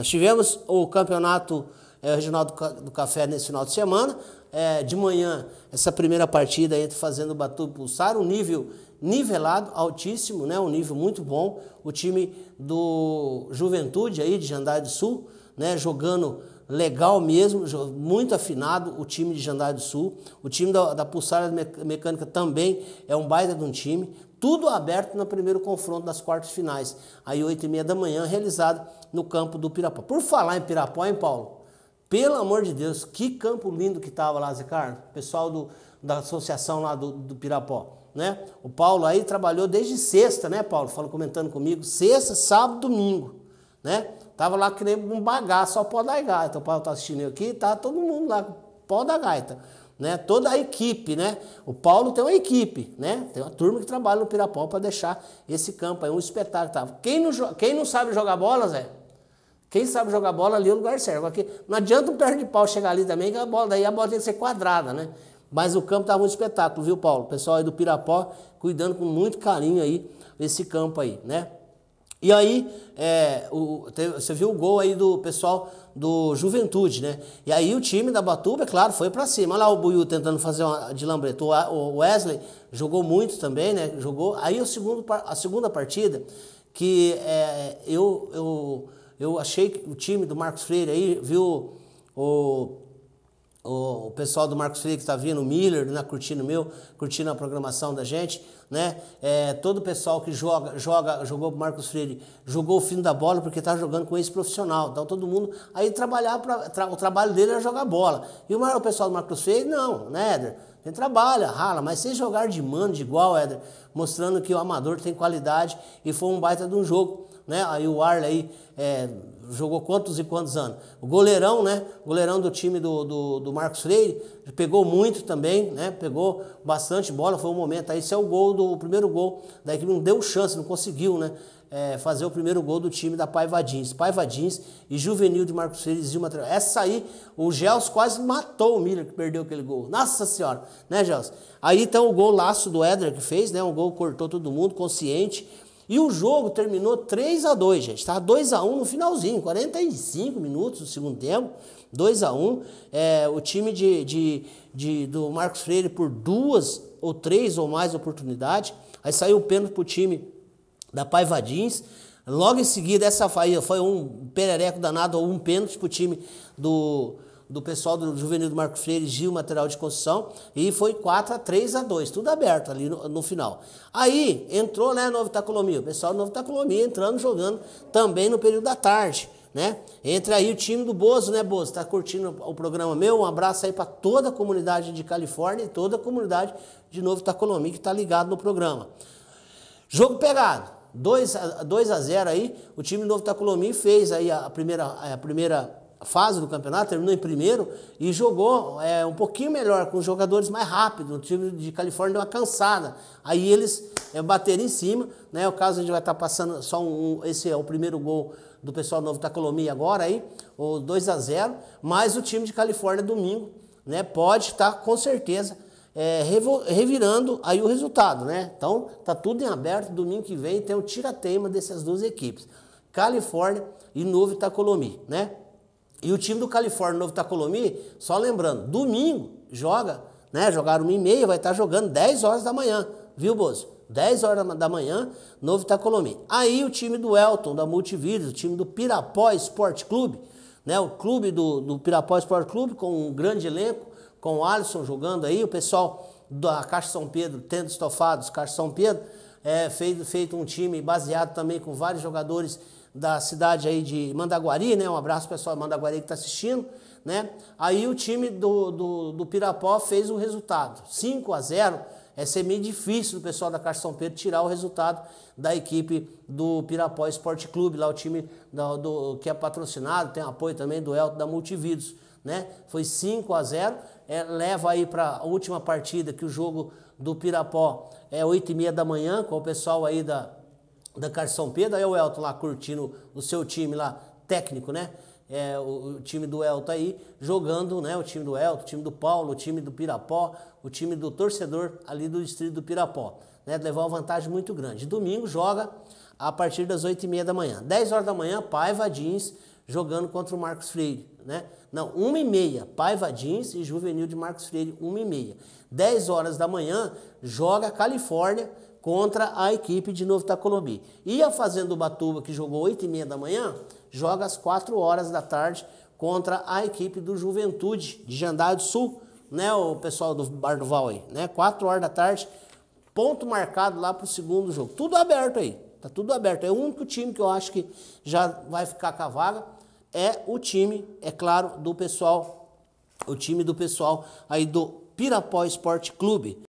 Nós tivemos o campeonato é, regional do, café nesse final de semana. É, de manhã, essa primeira partida entre tá Fazendo o Batu e Pulsar, um nível nivelado, altíssimo, né? um nível muito bom. O time do Juventude aí de Jandar do Sul, né? jogando legal mesmo, muito afinado o time de Jandar do Sul. O time da, da Pulsar Mecânica também é um baita de um time. Tudo aberto no primeiro confronto das quartas finais, aí 8 e meia da manhã, realizado no campo do Pirapó. Por falar em Pirapó, hein, Paulo? Pelo amor de Deus, que campo lindo que tava lá, Zé Carlos. Pessoal do, da associação lá do, do Pirapó. Né? O Paulo aí trabalhou desde sexta, né, Paulo? Falou comentando comigo, sexta, sábado, domingo, né? Tava lá querendo um bagaço, só pó da gaita. O Paulo tá assistindo aqui, tá todo mundo lá, pó da gaita né? Toda a equipe, né? O Paulo tem uma equipe, né? Tem uma turma que trabalha no Pirapó para deixar esse campo aí um espetáculo. Tá? Quem, não, quem não sabe jogar bola, Zé? Quem sabe jogar bola ali é o lugar certo. Aqui, não adianta um perna de pau chegar ali também, que a bola, daí a bola tem que ser quadrada, né? Mas o campo estava um espetáculo, viu, Paulo? O pessoal aí do Pirapó cuidando com muito carinho aí esse campo aí, né? E aí, é, o, você viu o gol aí do pessoal do Juventude, né? E aí o time da Batuba, é claro, foi para cima. Olha lá o Buiu tentando fazer uma de lambreto. O Wesley jogou muito também, né? Jogou. Aí o segundo, a segunda partida, que é, eu, eu, eu achei que o time do Marcos Freire aí, viu o o pessoal do Marcos Felix está vindo, o Miller, né, curtindo meu, curtindo a programação da gente, né? É, todo o pessoal que joga, joga, jogou o Marcos Freire, jogou o fim da bola porque está jogando com esse profissional. Então todo mundo aí trabalhar para tra, o trabalho dele era jogar bola. E o, maior pessoal do Marcos Freire não, né, Éder? Ele trabalha, rala, mas sem jogar de mano, de igual, Éder, mostrando que o amador tem qualidade e foi um baita de um jogo. Né? Aí o Arley é, jogou quantos e quantos anos? O goleirão, né? O goleirão do time do, do, do Marcos Freire pegou muito também, né? Pegou bastante bola, foi um momento. Aí esse é o gol do o primeiro gol da equipe, não deu chance, não conseguiu, né? É, fazer o primeiro gol do time da Paivadins. Paivadins e Juvenil de Marcos Freitas e uma Essa aí, o Gels quase matou o Miller que perdeu aquele gol. Nossa senhora, né, Gels? Aí então o gol laço do Éder que fez, né? Um gol cortou todo mundo, consciente e o jogo terminou 3 a 2 gente. Estava 2 a 1 no finalzinho, 45 minutos do segundo tempo, 2 a 1 é, O time de, de, de, do Marcos Freire por duas ou três ou mais oportunidades. Aí saiu o pênalti para o time da Paiva Paivadins. Logo em seguida, essa foi um perereco danado, ou um pênalti para o time do do pessoal do Juvenil do Marco Freire, Gil, material de construção, e foi 4 a 3 a 2 tudo aberto ali no, no final. Aí entrou, né, Novo Itacolomi, o pessoal do Novo Itacolomi entrando, jogando também no período da tarde, né? Entra aí o time do Bozo, né, Bozo? Tá curtindo o programa meu? Um abraço aí para toda a comunidade de Califórnia e toda a comunidade de Novo Itacolomi que tá ligado no programa. Jogo pegado. 2 a, a 0 aí, o time do Novo Itacolomi fez aí a primeira, a primeira fase do campeonato, terminou em primeiro e jogou é, um pouquinho melhor, com jogadores mais rápidos. O time de Califórnia deu uma cansada. Aí eles é, bateram em cima. Né? O caso a gente vai estar tá passando só um, um, Esse é o primeiro gol do pessoal do Novo Tacolomia agora, aí, o 2 a 0 Mas o time de Califórnia domingo né, pode estar tá, com certeza. É, revirando aí o resultado, né? Então tá tudo em aberto. Domingo que vem tem o tira-teima dessas duas equipes, Califórnia e Novo Itacolomi, né? E o time do Califórnia Novo Tacolomi, só lembrando, domingo joga, né? Jogaram uma e meia, vai estar jogando 10 horas da manhã, viu, Bozo? 10 horas da manhã, Novo Itacolomi. Aí o time do Elton, da Multivírus, o time do Pirapó Esporte Clube, né? O clube do, do Pirapó Esporte Clube, com um grande elenco, com o Alisson jogando aí, o pessoal da Caixa São Pedro, tendo estofados, Caixa São Pedro, é, feito, feito um time baseado também com vários jogadores da cidade aí de Mandaguari, né? Um abraço pessoal de Mandaguari que está assistindo, né? Aí o time do, do, do Pirapó fez o resultado, 5 a 0. É ser meio difícil do pessoal da Caixa São Pedro tirar o resultado da equipe do Pirapó Esporte Clube, lá o time do, do, que é patrocinado, tem apoio também do Elton da Multivídeos, né? Foi 5 a 0. É, leva aí para a última partida que o jogo do Pirapó é 8 e meia da manhã, com o pessoal aí da da Car São Pedro. Aí é o Elton lá curtindo o seu time lá, técnico, né? É, o, o, time do Elton aí, jogando, né? O time do Elton, o time do Paulo, o time do Pirapó, o time do torcedor ali do distrito do Pirapó. Né? Levar uma vantagem muito grande. Domingo joga a partir das 8h30 da manhã. 10 horas da manhã, Paiva Jeans jogando contra o Marcos Freire, né? Não, 1 e meia, Paiva Jeans e Juvenil de Marcos Freire, 1 e meia. 10 horas da manhã, joga a Califórnia contra a equipe de Novo Itacolomi. E a Fazenda Ubatuba, que jogou 8 e meia da manhã, joga às 4 horas da tarde contra a equipe do Juventude de Jandá do Sul, né, o pessoal do Bar do Val aí, né? 4 horas da tarde, ponto marcado lá pro segundo jogo. Tudo aberto aí, tá tudo aberto. É o único time que eu acho que já vai ficar com a vaga, é o time, é claro, do pessoal, o time do pessoal aí do Pirapó Esporte Clube.